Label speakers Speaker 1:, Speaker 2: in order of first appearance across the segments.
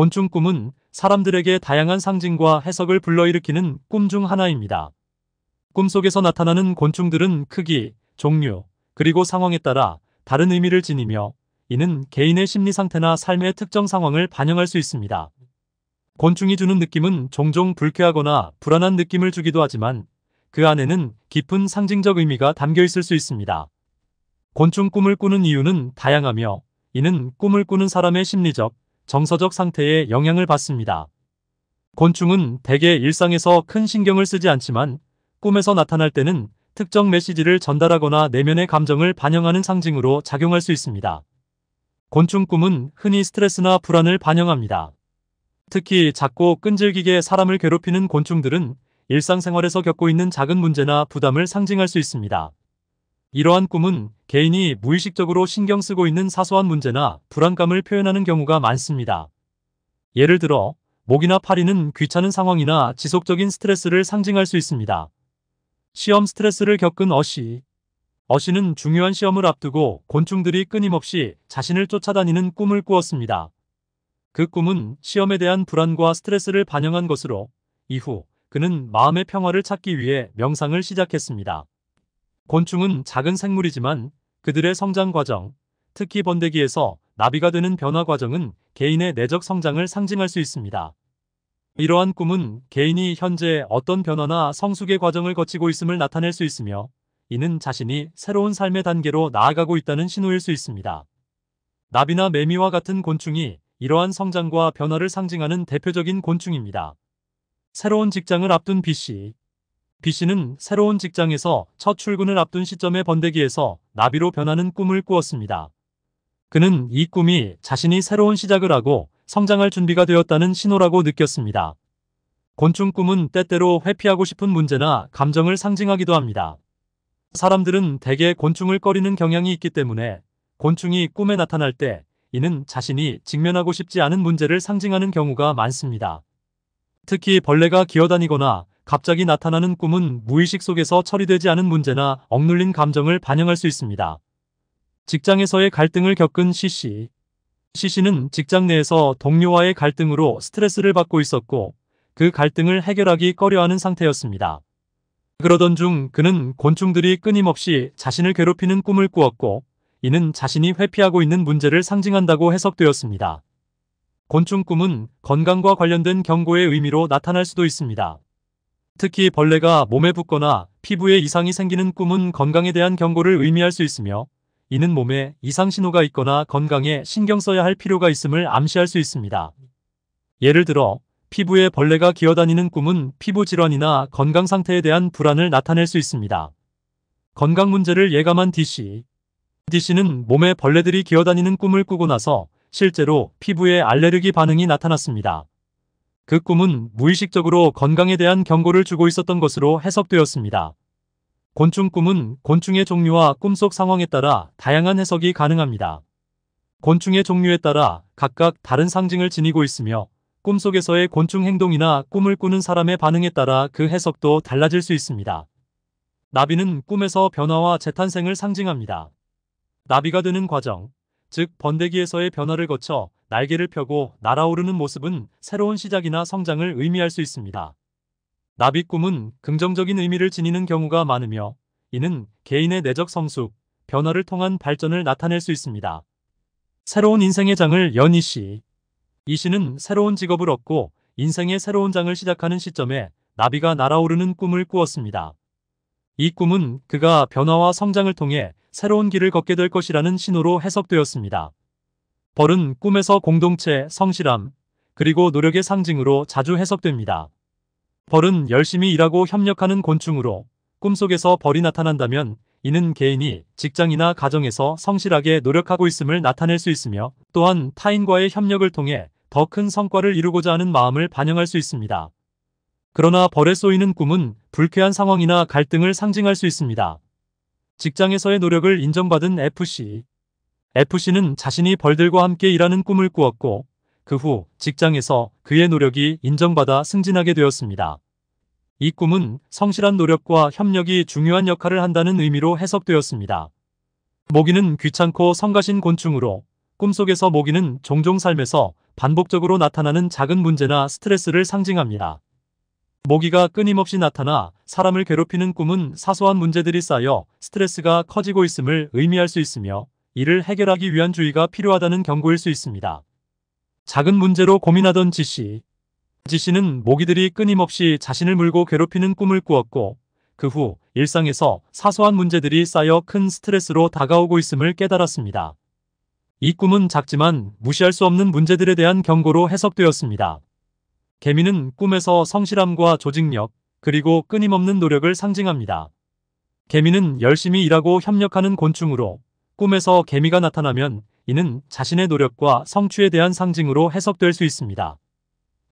Speaker 1: 곤충 꿈은 사람들에게 다양한 상징과 해석을 불러일으키는 꿈 중 하나입니다. 꿈속에서 나타나는 곤충들은 크기, 종류, 그리고 상황에 따라 다른 의미를 지니며 이는 개인의 심리 상태나 삶의 특정 상황을 반영할 수 있습니다. 곤충이 주는 느낌은 종종 불쾌하거나 불안한 느낌을 주기도 하지만 그 안에는 깊은 상징적 의미가 담겨 있을 수 있습니다. 곤충 꿈을 꾸는 이유는 다양하며 이는 꿈을 꾸는 사람의 심리적, 정서적 상태에 영향을 받습니다. 곤충은 대개 일상에서 큰 신경을 쓰지 않지만 꿈에서 나타날 때는 특정 메시지를 전달하거나 내면의 감정을 반영하는 상징으로 작용할 수 있습니다. 곤충 꿈은 흔히 스트레스나 불안을 반영합니다. 특히 작고 끈질기게 사람을 괴롭히는 곤충들은 일상생활에서 겪고 있는 작은 문제나 부담을 상징할 수 있습니다. 이러한 꿈은 개인이 무의식적으로 신경 쓰고 있는 사소한 문제나 불안감을 표현하는 경우가 많습니다. 예를 들어 목이나 파리는 귀찮은 상황이나 지속적인 스트레스를 상징할 수 있습니다. 시험 스트레스를 겪은 어시 어시는 중요한 시험을 앞두고 곤충들이 끊임없이 자신을 쫓아다니는 꿈을 꾸었습니다. 그 꿈은 시험에 대한 불안과 스트레스를 반영한 것으로 이후 그는 마음의 평화를 찾기 위해 명상을 시작했습니다. 곤충은 작은 생물이지만 그들의 성장 과정, 특히 번데기에서 나비가 되는 변화 과정은 개인의 내적 성장을 상징할 수 있습니다. 이러한 꿈은 개인이 현재 어떤 변화나 성숙의 과정을 거치고 있음을 나타낼 수 있으며 이는 자신이 새로운 삶의 단계로 나아가고 있다는 신호일 수 있습니다. 나비나 매미와 같은 곤충이 이러한 성장과 변화를 상징하는 대표적인 곤충입니다. 새로운 직장을 앞둔 B씨, B씨는 새로운 직장에서 첫 출근을 앞둔 시점의 번데기에서 나비로 변하는 꿈을 꾸었습니다. 그는 이 꿈이 자신이 새로운 시작을 하고 성장할 준비가 되었다는 신호라고 느꼈습니다. 곤충 꿈은 때때로 회피하고 싶은 문제나 감정을 상징하기도 합니다. 사람들은 대개 곤충을 꺼리는 경향이 있기 때문에 곤충이 꿈에 나타날 때 이는 자신이 직면하고 싶지 않은 문제를 상징하는 경우가 많습니다. 특히 벌레가 기어다니거나 갑자기 나타나는 꿈은 무의식 속에서 처리되지 않은 문제나 억눌린 감정을 반영할 수 있습니다. 직장에서의 갈등을 겪은 C씨. C씨는 직장 내에서 동료와의 갈등으로 스트레스를 받고 있었고 그 갈등을 해결하기 꺼려하는 상태였습니다. 그러던 중 그는 곤충들이 끊임없이 자신을 괴롭히는 꿈을 꾸었고 이는 자신이 회피하고 있는 문제를 상징한다고 해석되었습니다. 곤충 꿈은 건강과 관련된 경고의 의미로 나타날 수도 있습니다. 특히 벌레가 몸에 붙거나 피부에 이상이 생기는 꿈은 건강에 대한 경고를 의미할 수 있으며 이는 몸에 이상 신호가 있거나 건강에 신경 써야 할 필요가 있음을 암시할 수 있습니다. 예를 들어 피부에 벌레가 기어다니는 꿈은 피부 질환이나 건강 상태에 대한 불안을 나타낼 수 있습니다. 건강 문제를 예감한 DC DC는 몸에 벌레들이 기어다니는 꿈을 꾸고 나서 실제로 피부에 알레르기 반응이 나타났습니다. 그 꿈은 무의식적으로 건강에 대한 경고를 주고 있었던 것으로 해석되었습니다. 곤충 꿈은 곤충의 종류와 꿈속 상황에 따라 다양한 해석이 가능합니다. 곤충의 종류에 따라 각각 다른 상징을 지니고 있으며 꿈속에서의 곤충 행동이나 꿈을 꾸는 사람의 반응에 따라 그 해석도 달라질 수 있습니다. 나비는 꿈에서 변화와 재탄생을 상징합니다. 나비가 되는 과정, 즉 번데기에서의 변화를 거쳐 날개를 펴고 날아오르는 모습은 새로운 시작이나 성장을 의미할 수 있습니다. 나비 꿈은 긍정적인 의미를 지니는 경우가 많으며 이는 개인의 내적 성숙, 변화를 통한 발전을 나타낼 수 있습니다. 새로운 인생의 장을 연이 씨. 이 씨는 새로운 직업을 얻고 인생의 새로운 장을 시작하는 시점에 나비가 날아오르는 꿈을 꾸었습니다. 이 꿈은 그가 변화와 성장을 통해 새로운 길을 걷게 될 것이라는 신호로 해석되었습니다. 벌은 꿈에서 공동체, 성실함, 그리고 노력의 상징으로 자주 해석됩니다. 벌은 열심히 일하고 협력하는 곤충으로 꿈속에서 벌이 나타난다면 이는 개인이 직장이나 가정에서 성실하게 노력하고 있음을 나타낼 수 있으며 또한 타인과의 협력을 통해 더 큰 성과를 이루고자 하는 마음을 반영할 수 있습니다. 그러나 벌에 쏘이는 꿈은 불쾌한 상황이나 갈등을 상징할 수 있습니다. 직장에서의 노력을 인정받은 FC FC는 자신이 벌들과 함께 일하는 꿈을 꾸었고 그 후 직장에서 그의 노력이 인정받아 승진하게 되었습니다. 이 꿈은 성실한 노력과 협력이 중요한 역할을 한다는 의미로 해석되었습니다. 모기는 귀찮고 성가신 곤충으로 꿈속에서 모기는 종종 삶에서 반복적으로 나타나는 작은 문제나 스트레스를 상징합니다. 모기가 끊임없이 나타나 사람을 괴롭히는 꿈은 사소한 문제들이 쌓여 스트레스가 커지고 있음을 의미할 수 있으며 이를 해결하기 위한 주의가 필요하다는 경고일 수 있습니다. 작은 문제로 고민하던 지씨. 지씨는 모기들이 끊임없이 자신을 물고 괴롭히는 꿈을 꾸었고 그 후 일상에서 사소한 문제들이 쌓여 큰 스트레스로 다가오고 있음을 깨달았습니다. 이 꿈은 작지만 무시할 수 없는 문제들에 대한 경고로 해석되었습니다. 개미는 꿈에서 성실함과 조직력, 그리고 끊임없는 노력을 상징합니다. 개미는 열심히 일하고 협력하는 곤충으로 꿈에서 개미가 나타나면 이는 자신의 노력과 성취에 대한 상징으로 해석될 수 있습니다.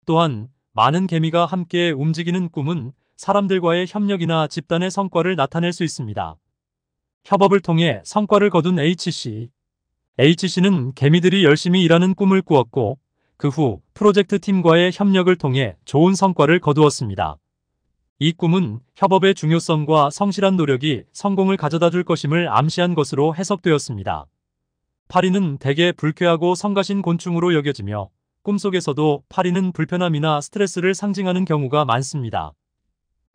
Speaker 1: 또한 많은 개미가 함께 움직이는 꿈은 사람들과의 협력이나 집단의 성과를 나타낼 수 있습니다. 협업을 통해 성과를 거둔 HC. HC는 개미들이 열심히 일하는 꿈을 꾸었고 그 후 프로젝트 팀과의 협력을 통해 좋은 성과를 거두었습니다. 이 꿈은 협업의 중요성과 성실한 노력이 성공을 가져다 줄 것임을 암시한 것으로 해석되었습니다. 파리는 대개 불쾌하고 성가신 곤충으로 여겨지며 꿈속에서도 파리는 불편함이나 스트레스를 상징하는 경우가 많습니다.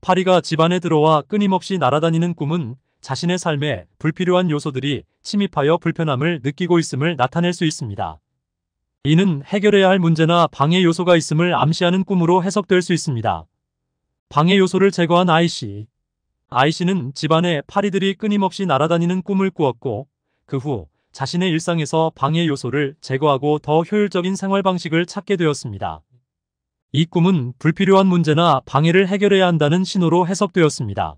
Speaker 1: 파리가 집안에 들어와 끊임없이 날아다니는 꿈은 자신의 삶에 불필요한 요소들이 침입하여 불편함을 느끼고 있음을 나타낼 수 있습니다. 이는 해결해야 할 문제나 방해 요소가 있음을 암시하는 꿈으로 해석될 수 있습니다. 방해 요소를 제거한 아이씨. 아이씨는 집안에 파리들이 끊임없이 날아다니는 꿈을 꾸었고 그 후 자신의 일상에서 방해 요소를 제거하고 더 효율적인 생활 방식을 찾게 되었습니다. 이 꿈은 불필요한 문제나 방해를 해결해야 한다는 신호로 해석되었습니다.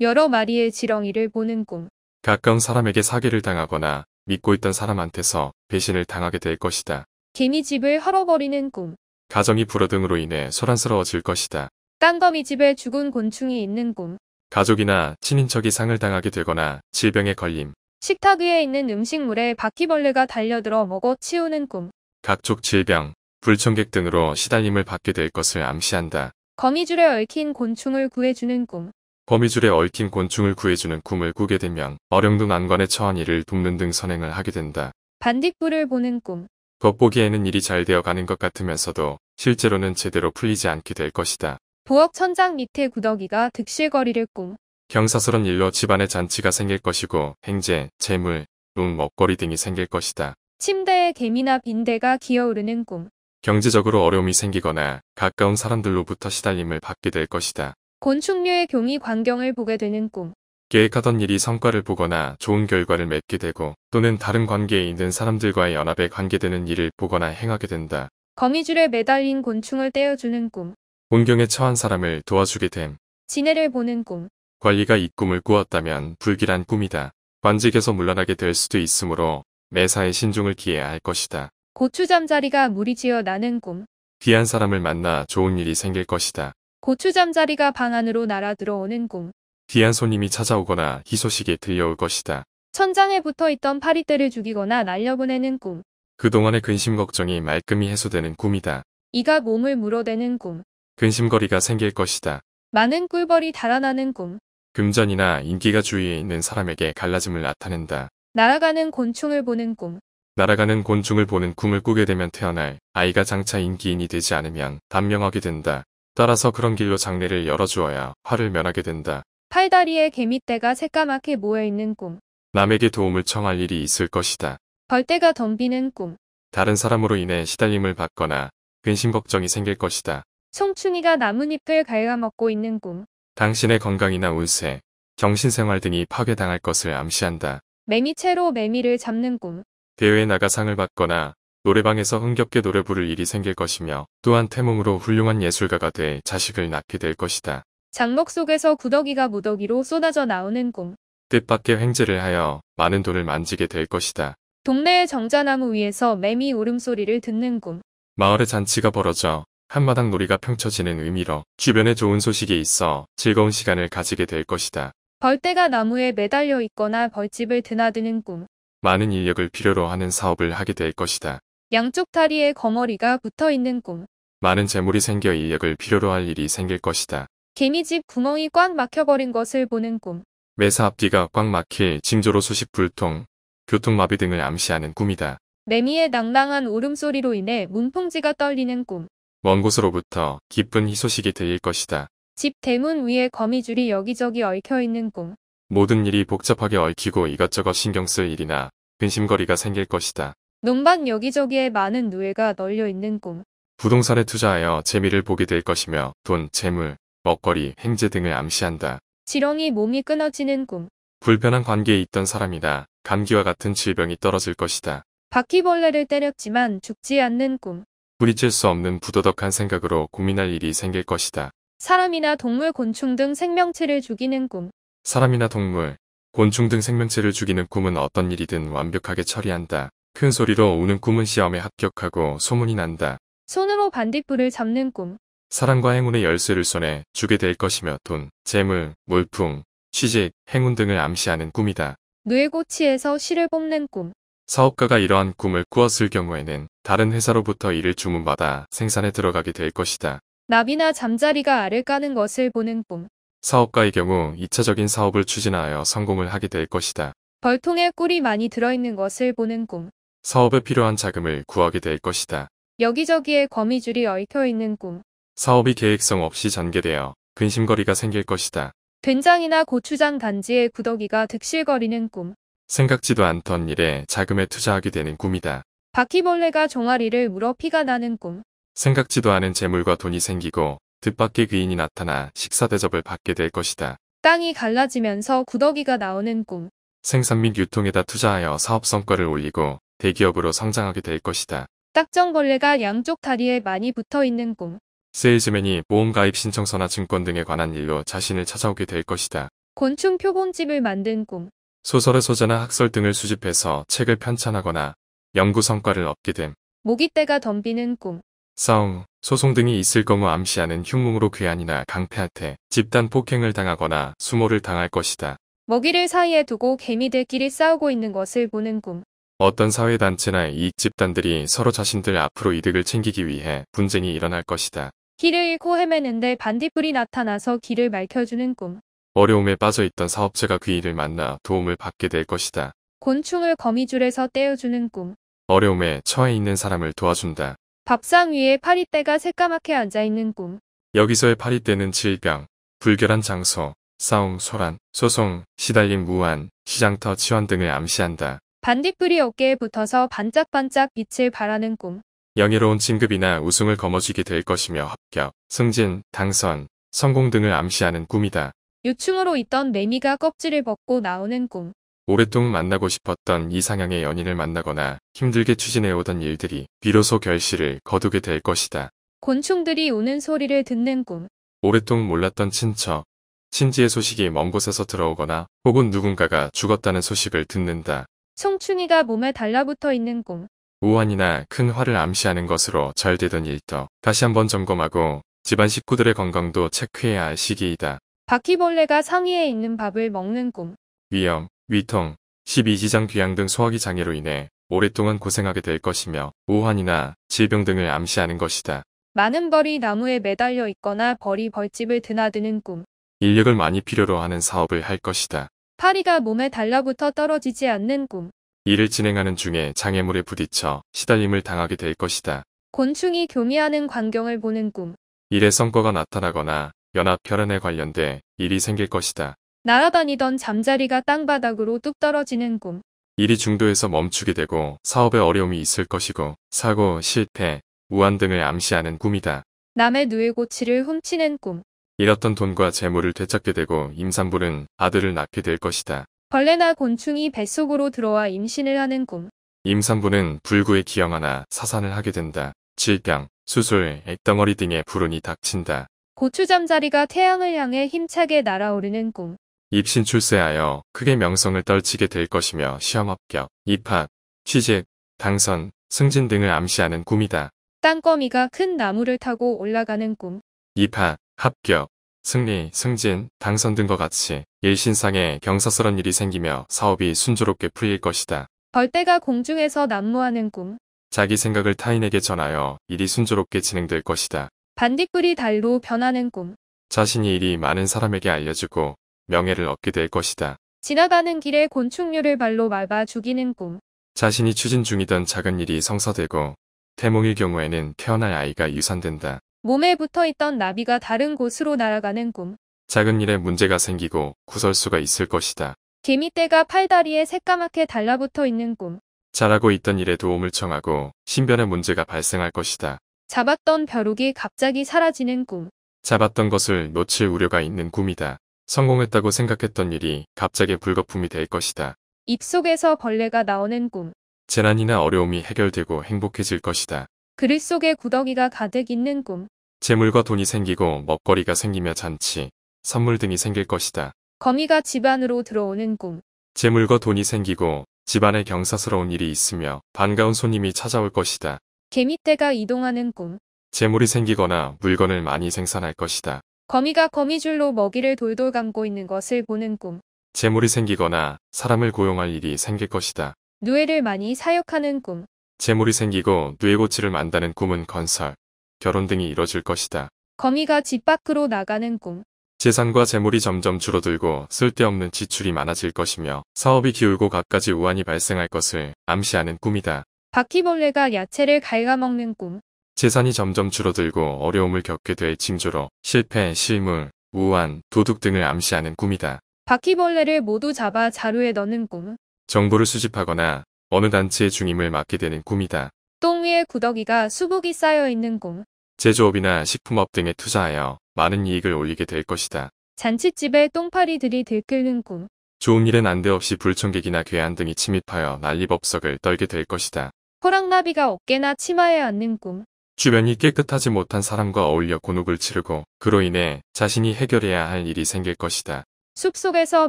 Speaker 2: 여러 마리의 지렁이를 보는 꿈.
Speaker 3: 가까운 사람에게 사기를 당하거나 믿고 있던 사람한테서 배신을 당하게 될 것이다.
Speaker 2: 개미집을 헐어버리는 꿈.
Speaker 3: 가정이 불어등으로 인해 소란스러워질 것이다.
Speaker 2: 딴거미 집에 죽은 곤충이 있는 꿈.
Speaker 3: 가족이나 친인척이 상을 당하게 되거나 질병에 걸림.
Speaker 2: 식탁 위에 있는 음식물에 바퀴벌레가 달려들어 먹어 치우는 꿈.
Speaker 3: 각종 질병, 불청객 등으로 시달림을 받게 될 것을 암시한다.
Speaker 2: 거미줄에 얽힌 곤충을 구해주는 꿈.
Speaker 3: 거미줄에 얽힌 곤충을 구해주는 꿈을 꾸게 되면 어령둥안관에 처한 일을 돕는 등 선행을 하게 된다.
Speaker 2: 반딧불을 보는 꿈.
Speaker 3: 겉보기에는 일이 잘 되어가는 것 같으면서도 실제로는 제대로 풀리지 않게 될 것이다.
Speaker 2: 부엌 천장 밑에 구더기가 득실거리를 꿈.
Speaker 3: 경사스런 일로 집안에 잔치가 생길 것이고 행제, 재물, 돈, 먹거리 등이 생길 것이다.
Speaker 2: 침대에 개미나 빈대가 기어오르는 꿈.
Speaker 3: 경제적으로 어려움이 생기거나 가까운 사람들로부터 시달림을 받게 될 것이다.
Speaker 2: 곤충류의 경이 광경을 보게 되는 꿈.
Speaker 3: 계획하던 일이 성과를 보거나 좋은 결과를 맺게 되고 또는 다른 관계에 있는 사람들과의 연합에 관계되는 일을 보거나 행하게 된다.
Speaker 2: 거미줄에 매달린 곤충을 떼어주는 꿈.
Speaker 3: 공경에 처한 사람을 도와주게 됨.
Speaker 2: 지혜를 보는 꿈.
Speaker 3: 관리가 이 꿈을 꾸었다면 불길한 꿈이다. 관직에서 물러나게 될 수도 있으므로 매사에 신중을 기해야 할 것이다.
Speaker 2: 고추 잠자리가 무리지어 나는 꿈.
Speaker 3: 귀한 사람을 만나 좋은 일이 생길 것이다.
Speaker 2: 고추 잠자리가 방 안으로 날아 들어오는 꿈.
Speaker 3: 귀한 손님이 찾아오거나 희소식이 들려올 것이다.
Speaker 2: 천장에 붙어있던 파리떼를 죽이거나 날려보내는 꿈.
Speaker 3: 그동안의 근심 걱정이 말끔히 해소되는 꿈이다.
Speaker 2: 이가 몸을 물어대는 꿈.
Speaker 3: 근심거리가 생길 것이다.
Speaker 2: 많은 꿀벌이 달아나는 꿈.
Speaker 3: 금전이나 인기가 주위에 있는 사람에게 갈라짐을 나타낸다.
Speaker 2: 날아가는 곤충을 보는 꿈.
Speaker 3: 날아가는 곤충을 보는 꿈을 꾸게 되면 태어날 아이가 장차 인기인이 되지 않으면 단명하게 된다. 따라서 그런 길로 장례를 열어주어야 화를 면하게 된다.
Speaker 2: 팔다리에 개미떼가 새까맣게 모여있는 꿈.
Speaker 3: 남에게 도움을 청할 일이 있을 것이다.
Speaker 2: 벌떼가 덤비는 꿈.
Speaker 3: 다른 사람으로 인해 시달림을 받거나 근심 걱정이 생길 것이다.
Speaker 2: 송충이가 나뭇잎을 갉아먹고 있는 꿈.
Speaker 3: 당신의 건강이나 운세, 정신생활 등이 파괴당할 것을 암시한다.
Speaker 2: 매미채로 매미를 잡는 꿈.
Speaker 3: 대회에 나가 상을 받거나 노래방에서 흥겹게 노래 부를 일이 생길 것이며 또한 태몽으로 훌륭한 예술가가 돼 자식을 낳게 될 것이다.
Speaker 2: 장목 속에서 구더기가 무더기로 쏟아져 나오는 꿈.
Speaker 3: 뜻밖의 횡재를 하여 많은 돈을 만지게 될 것이다.
Speaker 2: 동네의 정자나무 위에서 매미 울음소리를 듣는 꿈.
Speaker 3: 마을의 잔치가 벌어져 한마당 놀이가 펼쳐지는 의미로 주변에 좋은 소식이 있어 즐거운 시간을 가지게 될 것이다.
Speaker 2: 벌떼가 나무에 매달려 있거나 벌집을 드나드는 꿈.
Speaker 3: 많은 인력을 필요로 하는 사업을 하게 될 것이다.
Speaker 2: 양쪽 다리에 거머리가 붙어 있는 꿈.
Speaker 3: 많은 재물이 생겨 인력을 필요로 할 일이 생길 것이다.
Speaker 2: 개미집 구멍이 꽉 막혀버린 것을 보는 꿈.
Speaker 3: 매사 앞뒤가 꽉 막힐 징조로 수식 불통, 교통마비 등을 암시하는 꿈이다.
Speaker 2: 매미의 낭낭한 울음소리로 인해 문풍지가 떨리는 꿈.
Speaker 3: 먼 곳으로부터 기쁜 희소식이 들릴 것이다.
Speaker 2: 집 대문 위에 거미줄이 여기저기 얽혀있는 꿈.
Speaker 3: 모든 일이 복잡하게 얽히고 이것저것 신경 쓸 일이나 근심거리가 생길 것이다.
Speaker 2: 논밭 여기저기에 많은 누에가 널려있는 꿈.
Speaker 3: 부동산에 투자하여 재미를 보게 될 것이며 돈, 재물, 먹거리, 행재 등을 암시한다.
Speaker 2: 지렁이 몸이 끊어지는 꿈.
Speaker 3: 불편한 관계에 있던 사람이다 감기와 같은 질병이 떨어질 것이다.
Speaker 2: 바퀴벌레를 때렸지만 죽지 않는 꿈.
Speaker 3: 뿌리칠 수 없는 부도덕한 생각으로 고민할 일이 생길 것이다.
Speaker 2: 사람이나 동물, 곤충 등 생명체를 죽이는 꿈.
Speaker 3: 사람이나 동물, 곤충 등 생명체를 죽이는 꿈은 어떤 일이든 완벽하게 처리한다. 큰 소리로 우는 꿈은 시험에 합격하고 소문이 난다.
Speaker 2: 손으로 반딧불을 잡는 꿈.
Speaker 3: 사랑과 행운의 열쇠를 손에 주게 될 것이며 돈, 재물, 물품, 취직, 행운 등을 암시하는 꿈이다.
Speaker 2: 뇌고치에서 실을 뽑는 꿈.
Speaker 3: 사업가가 이러한 꿈을 꾸었을 경우에는 다른 회사로부터 이를 주문받아 생산에 들어가게 될 것이다.
Speaker 2: 나비나 잠자리가 알을 까는 것을 보는 꿈.
Speaker 3: 사업가의 경우 2차적인 사업을 추진하여 성공을 하게 될 것이다.
Speaker 2: 벌통에 꿀이 많이 들어있는 것을 보는 꿈.
Speaker 3: 사업에 필요한 자금을 구하게 될 것이다.
Speaker 2: 여기저기에 거미줄이 얽혀있는 꿈.
Speaker 3: 사업이 계획성 없이 전개되어 근심거리가 생길 것이다.
Speaker 2: 된장이나 고추장 단지에 구더기가 득실거리는 꿈.
Speaker 3: 생각지도 않던 일에 자금에 투자하게 되는 꿈이다.
Speaker 2: 바퀴벌레가 종아리를 물어 피가 나는 꿈.
Speaker 3: 생각지도 않은 재물과 돈이 생기고 뜻밖의 귀인이 나타나 식사 대접을 받게 될 것이다.
Speaker 2: 땅이 갈라지면서 구더기가 나오는 꿈.
Speaker 3: 생산 및 유통에다 투자하여 사업 성과를 올리고 대기업으로 성장하게 될 것이다.
Speaker 2: 딱정벌레가 양쪽 다리에 많이 붙어 있는 꿈.
Speaker 3: 세일즈맨이 보험가입 신청서나 증권 등에 관한 일로 자신을 찾아오게 될 것이다.
Speaker 2: 곤충 표본집을 만든 꿈.
Speaker 3: 소설의 소재나 학설 등을 수집해서 책을 편찬하거나 연구 성과를 얻게 됨.
Speaker 2: 모기떼가 덤비는 꿈.
Speaker 3: 싸움, 소송 등이 있을 경우 암시하는 흉몽으로 괴한이나 강패한테 집단 폭행을 당하거나 수모를 당할 것이다.
Speaker 2: 먹이를 사이에 두고 개미들끼리 싸우고 있는 것을 보는 꿈.
Speaker 3: 어떤 사회단체나 이익집단들이 서로 자신들 앞으로 이득을 챙기기 위해 분쟁이 일어날 것이다.
Speaker 2: 길을 잃고 헤매는데 반딧불이 나타나서 길을 밝혀주는 꿈.
Speaker 3: 어려움에 빠져있던 사업체가 그 일을 만나 도움을 받게 될 것이다.
Speaker 2: 곤충을 거미줄에서 떼어주는 꿈.
Speaker 3: 어려움에 처해 있는 사람을 도와준다.
Speaker 2: 밥상 위에 파리떼가 새까맣게 앉아있는 꿈.
Speaker 3: 여기서의 파리떼는 질병, 불결한 장소, 싸움, 소란, 소송, 시달림, 무한, 시장터, 치환 등을 암시한다.
Speaker 2: 반딧불이 어깨에 붙어서 반짝반짝 빛을 발하는 꿈.
Speaker 3: 영예로운 진급이나 우승을 거머쥐게 될 것이며 합격, 승진, 당선, 성공 등을 암시하는 꿈이다.
Speaker 2: 유충으로 있던 매미가 껍질을 벗고 나오는 꿈.
Speaker 3: 오랫동안 만나고 싶었던 이상향의 연인을 만나거나 힘들게 추진해오던 일들이 비로소 결실을 거두게 될 것이다.
Speaker 2: 곤충들이 우는 소리를 듣는 꿈.
Speaker 3: 오랫동안 몰랐던 친척, 친지의 소식이 먼 곳에서 들어오거나 혹은 누군가가 죽었다는 소식을 듣는다.
Speaker 2: 송충이가 몸에 달라붙어 있는 꿈.
Speaker 3: 우환이나 큰 화를 암시하는 것으로 절되던 일터 다시 한번 점검하고 집안 식구들의 건강도 체크해야 할 시기이다.
Speaker 2: 바퀴벌레가 상위에 있는 밥을 먹는 꿈.
Speaker 3: 위염, 위통, 12지장 귀향등 소화기 장애로 인해 오랫동안 고생하게 될 것이며 우환이나 질병 등을 암시하는 것이다.
Speaker 2: 많은 벌이 나무에 매달려 있거나 벌이 벌집을 드나드는 꿈.
Speaker 3: 인력을 많이 필요로 하는 사업을 할 것이다.
Speaker 2: 파리가 몸에 달라붙어 떨어지지 않는 꿈.
Speaker 3: 일을 진행하는 중에 장애물에 부딪혀 시달림을 당하게 될 것이다.
Speaker 2: 곤충이 교미하는 광경을 보는 꿈.
Speaker 3: 일의 성과가 나타나거나 연합 결연에 관련돼 일이 생길 것이다.
Speaker 2: 날아다니던 잠자리가 땅바닥으로 뚝 떨어지는 꿈.
Speaker 3: 일이 중도에서 멈추게 되고 사업에 어려움이 있을 것이고 사고, 실패, 우한 등을 암시하는 꿈이다.
Speaker 2: 남의 누에고치를 훔치는 꿈.
Speaker 3: 잃었던 돈과 재물을 되찾게 되고 임산부는 아들을 낳게 될 것이다.
Speaker 2: 벌레나 곤충이 뱃속으로 들어와 임신을 하는 꿈.
Speaker 3: 임산부는 불구의 기형하나 사산을 하게 된다. 질병, 수술, 액덩어리 등의 불운이 닥친다.
Speaker 2: 고추 잠자리가 태양을 향해 힘차게 날아오르는 꿈.
Speaker 3: 입신 출세하여 크게 명성을 떨치게 될 것이며 시험 합격, 입학, 취직, 당선, 승진 등을 암시하는 꿈이다.
Speaker 2: 땅거미가 큰 나무를 타고 올라가는 꿈.
Speaker 3: 입학, 합격, 승리, 승진, 당선 등과 같이 일신상에 경사스런 일이 생기며 사업이 순조롭게 풀릴 것이다.
Speaker 2: 벌떼가 공중에서 난무하는 꿈.
Speaker 3: 자기 생각을 타인에게 전하여 일이 순조롭게 진행될 것이다.
Speaker 2: 반딧불이 달로 변하는 꿈.
Speaker 3: 자신이 일이 많은 사람에게 알려지고 명예를 얻게 될 것이다.
Speaker 2: 지나가는 길에 곤충류를 발로 밟아 죽이는 꿈.
Speaker 3: 자신이 추진 중이던 작은 일이 성사되고 태몽일 경우에는 태어날 아이가 유산된다.
Speaker 2: 몸에 붙어 있던 나비가 다른 곳으로 날아가는 꿈.
Speaker 3: 작은 일에 문제가 생기고 구설수가 있을 것이다.
Speaker 2: 개미떼가 팔다리에 새까맣게 달라붙어 있는 꿈.
Speaker 3: 잘하고 있던 일에 도움을 청하고 신변에 문제가 발생할 것이다.
Speaker 2: 잡았던 벼룩이 갑자기 사라지는 꿈.
Speaker 3: 잡았던 것을 놓칠 우려가 있는 꿈이다. 성공했다고 생각했던 일이 갑자기 불거품이 될 것이다.
Speaker 2: 입속에서 벌레가 나오는 꿈.
Speaker 3: 재난이나 어려움이 해결되고 행복해질 것이다.
Speaker 2: 그릇 속에 구더기가 가득 있는 꿈.
Speaker 3: 재물과 돈이 생기고 먹거리가 생기며 잔치, 선물 등이 생길 것이다.
Speaker 2: 거미가 집안으로 들어오는 꿈.
Speaker 3: 재물과 돈이 생기고 집안에 경사스러운 일이 있으며 반가운 손님이 찾아올 것이다.
Speaker 2: 개미떼가 이동하는 꿈.
Speaker 3: 재물이 생기거나 물건을 많이 생산할 것이다.
Speaker 2: 거미가 거미줄로 먹이를 돌돌 감고 있는 것을 보는 꿈.
Speaker 3: 재물이 생기거나 사람을 고용할 일이 생길 것이다.
Speaker 2: 누에를 많이 사육하는 꿈.
Speaker 3: 재물이 생기고 누에고치를 만다는 꿈은 건설, 결혼 등이 이뤄질 것이다.
Speaker 2: 거미가 집 밖으로 나가는 꿈.
Speaker 3: 재산과 재물이 점점 줄어들고 쓸데없는 지출이 많아질 것이며 사업이 기울고 갖가지 우환이 발생할 것을 암시하는 꿈이다.
Speaker 2: 바퀴벌레가 야채를 갉아먹는 꿈.
Speaker 3: 재산이 점점 줄어들고 어려움을 겪게 될 징조로 실패, 실물, 우한, 도둑 등을 암시하는 꿈이다.
Speaker 2: 바퀴벌레를 모두 잡아 자루에 넣는 꿈.
Speaker 3: 정보를 수집하거나 어느 단체의 중임을 맡게 되는 꿈이다.
Speaker 2: 똥 위에 구더기가 수북이 쌓여 있는 꿈.
Speaker 3: 제조업이나 식품업 등에 투자하여 많은 이익을 올리게 될 것이다.
Speaker 2: 잔칫집에 똥파리들이 들끓는 꿈.
Speaker 3: 좋은 일은 안대없이 불청객이나 괴한 등이 침입하여 난리법석을 떨게 될 것이다.
Speaker 2: 호랑나비가 어깨나 치마에 앉는 꿈.
Speaker 3: 주변이 깨끗하지 못한 사람과 어울려 곤혹을 치르고 그로 인해 자신이 해결해야 할 일이 생길 것이다.
Speaker 2: 숲속에서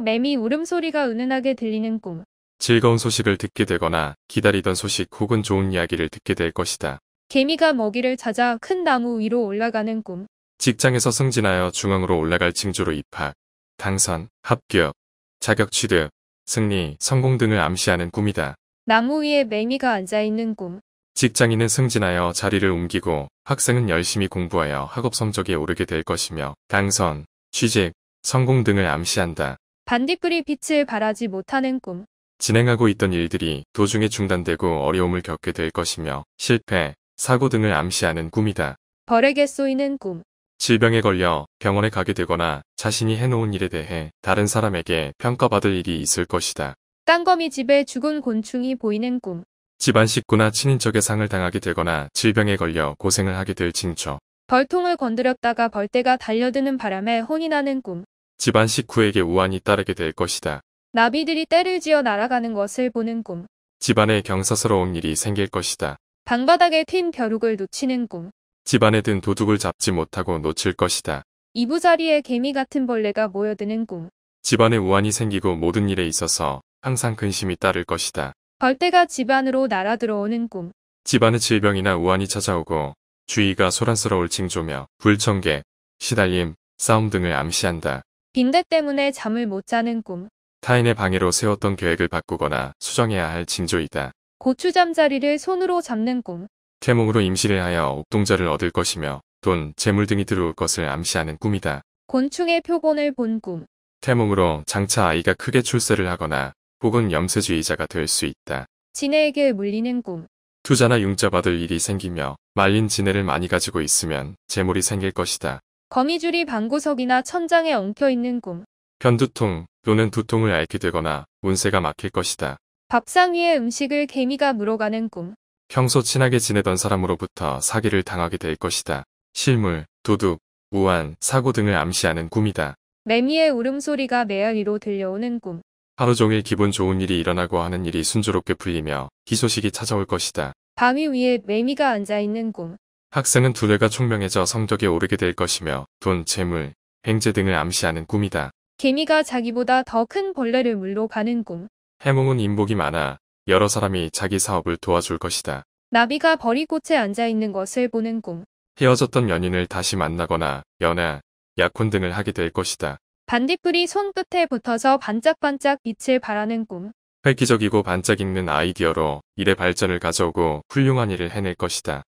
Speaker 2: 매미 울음소리가 은은하게 들리는 꿈.
Speaker 3: 즐거운 소식을 듣게 되거나 기다리던 소식 혹은 좋은 이야기를 듣게 될 것이다.
Speaker 2: 개미가 먹이를 찾아 큰 나무 위로 올라가는 꿈.
Speaker 3: 직장에서 승진하여 중앙으로 올라갈 징조로 입학, 당선, 합격, 자격 취득, 승리, 성공 등을 암시하는 꿈이다.
Speaker 2: 나무 위에 매미가 앉아있는 꿈.
Speaker 3: 직장인은 승진하여 자리를 옮기고 학생은 열심히 공부하여 학업 성적에 오르게 될 것이며 당선, 취직, 성공 등을 암시한다.
Speaker 2: 반딧불이 빛을 발하지 못하는 꿈.
Speaker 3: 진행하고 있던 일들이 도중에 중단되고 어려움을 겪게 될 것이며 실패, 사고 등을 암시하는 꿈이다.
Speaker 2: 벌에게 쏘이는 꿈.
Speaker 3: 질병에 걸려 병원에 가게 되거나 자신이 해놓은 일에 대해 다른 사람에게 평가받을 일이 있을 것이다.
Speaker 2: 땅거미 집에 죽은 곤충이 보이는 꿈.
Speaker 3: 집안 식구나 친인척의 상을 당하게 되거나 질병에 걸려 고생을 하게 될징초
Speaker 2: 벌통을 건드렸다가 벌떼가 달려드는 바람에 혼이 나는 꿈.
Speaker 3: 집안 식구에게 우환이 따르게 될 것이다.
Speaker 2: 나비들이 떼를 지어 날아가는 것을 보는 꿈.
Speaker 3: 집안에 경사스러운 일이 생길 것이다.
Speaker 2: 방바닥에 튄 벼룩을 놓치는 꿈.
Speaker 3: 집안에 든 도둑을 잡지 못하고 놓칠 것이다.
Speaker 2: 이부자리에 개미 같은 벌레가 모여드는 꿈.
Speaker 3: 집안에 우환이 생기고 모든 일에 있어서 항상 근심이 따를 것이다.
Speaker 2: 벌떼가 집 안으로 날아들어오는 꿈.
Speaker 3: 집안의 질병이나 우환이 찾아오고 주위가 소란스러울 징조며 불청객, 시달림, 싸움 등을 암시한다.
Speaker 2: 빈대 때문에 잠을 못 자는 꿈.
Speaker 3: 타인의 방해로 세웠던 계획을 바꾸거나 수정해야 할 징조이다.
Speaker 2: 고추 잠자리를 손으로 잡는 꿈.
Speaker 3: 태몽으로 임시를 하여 옥동자를 얻을 것이며 돈, 재물 등이 들어올 것을 암시하는 꿈이다.
Speaker 2: 곤충의 표본을 본 꿈.
Speaker 3: 태몽으로 장차 아이가 크게 출세를 하거나 혹은 염세주의자가 될 수 있다.
Speaker 2: 지네에게 물리는 꿈.
Speaker 3: 투자나 융자받을 일이 생기며 말린 지네를 많이 가지고 있으면 재물이 생길 것이다.
Speaker 2: 거미줄이 방구석이나 천장에 엉켜있는 꿈.
Speaker 3: 변두통 또는 두통을 앓게 되거나 운세가 막힐 것이다.
Speaker 2: 밥상 위에 음식을 개미가 물어가는 꿈.
Speaker 3: 평소 친하게 지내던 사람으로부터 사기를 당하게 될 것이다. 실물, 도둑, 우한, 사고 등을 암시하는 꿈이다.
Speaker 2: 매미의 울음소리가 매아리로 들려오는 꿈.
Speaker 3: 하루 종일 기분 좋은 일이 일어나고 하는 일이 순조롭게 풀리며 희소식이 찾아올 것이다.
Speaker 2: 밤이 위에 매미가 앉아있는 꿈.
Speaker 3: 학생은 두뇌가 총명해져 성적에 오르게 될 것이며 돈, 재물, 횡재 등을 암시하는 꿈이다.
Speaker 2: 개미가 자기보다 더 큰 벌레를 물로 가는 꿈.
Speaker 3: 해몽은 인복이 많아 여러 사람이 자기 사업을 도와줄 것이다.
Speaker 2: 나비가 버리꽃에 앉아있는 것을 보는 꿈.
Speaker 3: 헤어졌던 연인을 다시 만나거나 연애, 약혼 등을 하게 될 것이다.
Speaker 2: 반딧불이 손끝에 붙어서 반짝반짝 빛을 발하는 꿈.
Speaker 3: 획기적이고 반짝 이는 아이디어로 일의 발전을 가져오고 훌륭한 일을 해낼 것이다.